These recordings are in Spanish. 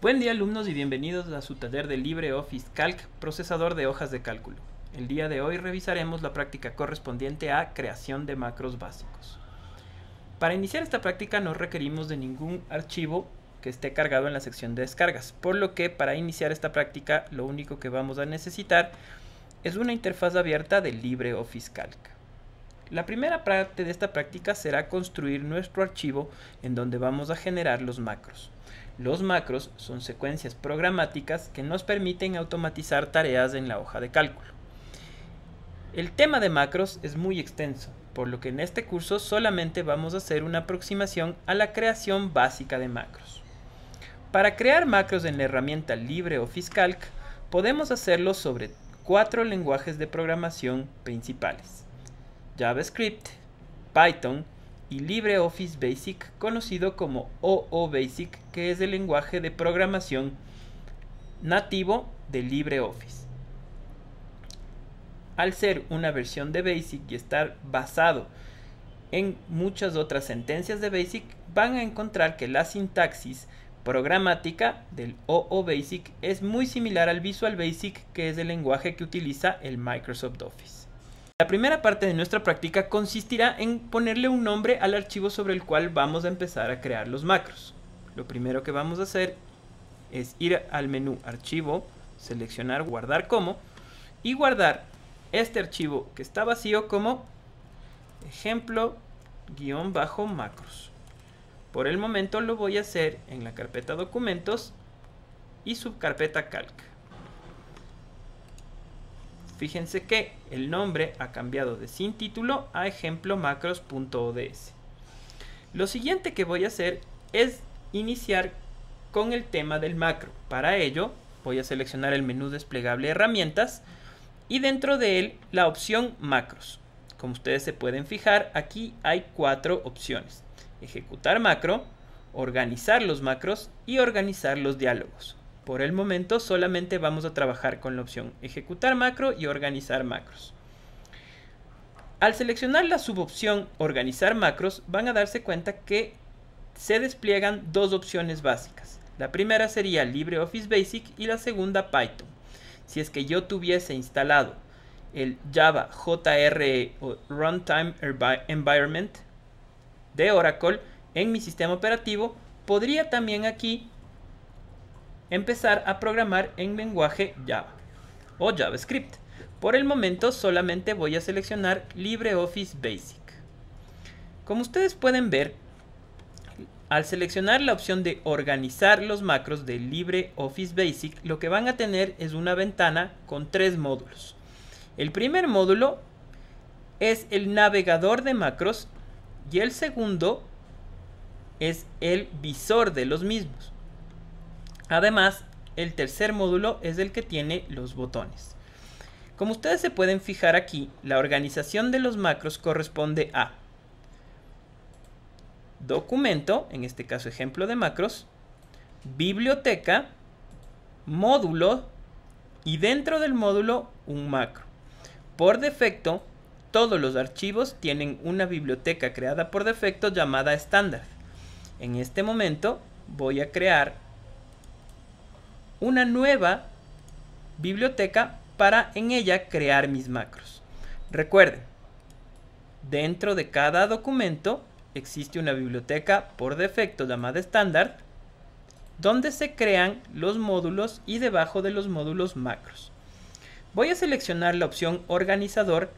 Buen día alumnos y bienvenidos a su taller de LibreOffice Calc, procesador de hojas de cálculo. El día de hoy revisaremos la práctica correspondiente a creación de macros básicos. Para iniciar esta práctica no requerimos de ningún archivo que esté cargado en la sección de descargas, por lo que para iniciar esta práctica lo único que vamos a necesitar es una interfaz abierta de LibreOffice Calc. La primera parte de esta práctica será construir nuestro archivo en donde vamos a generar los macros. Los macros son secuencias programáticas que nos permiten automatizar tareas en la hoja de cálculo. El tema de macros es muy extenso, por lo que en este curso solamente vamos a hacer una aproximación a la creación básica de macros. Para crear macros en la herramienta libre Calc, podemos hacerlo sobre cuatro lenguajes de programación principales. JavaScript, Python, y LibreOffice Basic, conocido como OO Basic, que es el lenguaje de programación nativo de LibreOffice. Al ser una versión de Basic y estar basado en muchas otras sentencias de Basic, van a encontrar que la sintaxis programática del OO Basic es muy similar al Visual Basic, que es el lenguaje que utiliza el Microsoft Office. La primera parte de nuestra práctica consistirá en ponerle un nombre al archivo sobre el cual vamos a empezar a crear los macros. Lo primero que vamos a hacer es ir al menú archivo, seleccionar guardar como y guardar este archivo que está vacío como ejemplo guión bajo macros. Por el momento lo voy a hacer en la carpeta documentos y subcarpeta calc. Fíjense que el nombre ha cambiado de sin título a ejemplo macros.ods. Lo siguiente que voy a hacer es iniciar con el tema del macro. Para ello voy a seleccionar el menú desplegable herramientas y dentro de él la opción macros. Como ustedes se pueden fijar, aquí hay cuatro opciones. Ejecutar macro, organizar los macros y organizar los diálogos. Por el momento solamente vamos a trabajar con la opción ejecutar macro y organizar macros. Al seleccionar la subopción organizar macros van a darse cuenta que se despliegan dos opciones básicas. La primera sería LibreOffice Basic y la segunda Python. Si es que yo tuviese instalado el Java JRE o Runtime Environment de Oracle en mi sistema operativo, podría también aquí empezar a programar en lenguaje Java o JavaScript. Por el momento solamente voy a seleccionar LibreOffice Basic. Como ustedes pueden ver, al seleccionar la opción de organizar los macros de LibreOffice Basic, lo que van a tener es una ventana con tres módulos. El primer módulo es el navegador de macros y el segundo es el visor de los mismos. Además, el tercer módulo es el que tiene los botones. Como ustedes se pueden fijar aquí, la organización de los macros corresponde a documento, en este caso ejemplo de macros, biblioteca, módulo y dentro del módulo un macro. Por defecto, todos los archivos tienen una biblioteca creada por defecto llamada estándar. En este momento voy a crear una nueva biblioteca para en ella crear mis macros. Recuerden, dentro de cada documento existe una biblioteca por defecto llamada estándar donde se crean los módulos y debajo de los módulos macros. Voy a seleccionar la opción organizador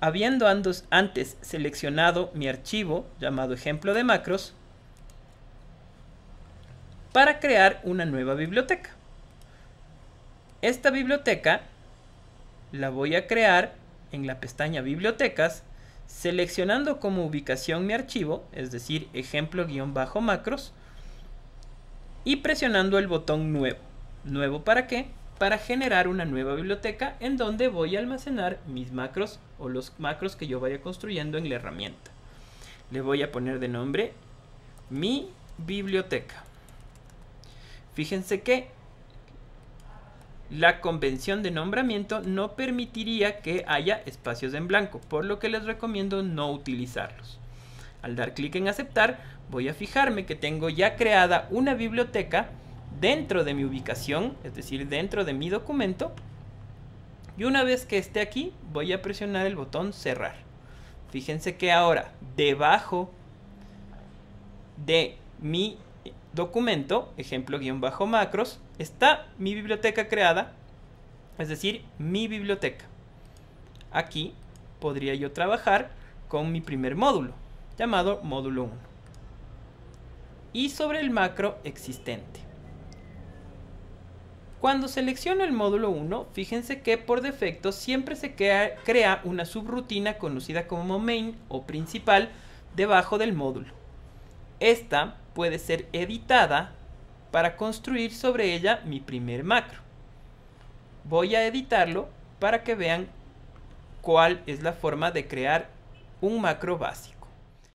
habiendo antes seleccionado mi archivo llamado ejemplo de macros para crear una nueva biblioteca. Esta biblioteca la voy a crear en la pestaña Bibliotecas, seleccionando como ubicación mi archivo, es decir, ejemplo-macros, bajo y presionando el botón Nuevo. ¿Nuevo para qué? Para generar una nueva biblioteca en donde voy a almacenar mis macros o los macros que yo vaya construyendo en la herramienta. Le voy a poner de nombre mi biblioteca. Fíjense que la convención de nombramiento no permitiría que haya espacios en blanco, por lo que les recomiendo no utilizarlos. Al dar clic en aceptar, voy a fijarme que tengo ya creada una biblioteca dentro de mi ubicación, es decir, dentro de mi documento. Y una vez que esté aquí, voy a presionar el botón cerrar. Fíjense que ahora, debajo de mi documento, ejemplo guión bajo macros, está mi biblioteca creada, es decir, mi biblioteca. Aquí podría yo trabajar con mi primer módulo, llamado módulo 1. Y sobre el macro existente. Cuando selecciono el módulo 1, fíjense que por defecto siempre se crea, crea una subrutina conocida como main o principal debajo del módulo. Esta puede ser editada para construir sobre ella mi primer macro. Voy a editarlo para que vean cuál es la forma de crear un macro básico.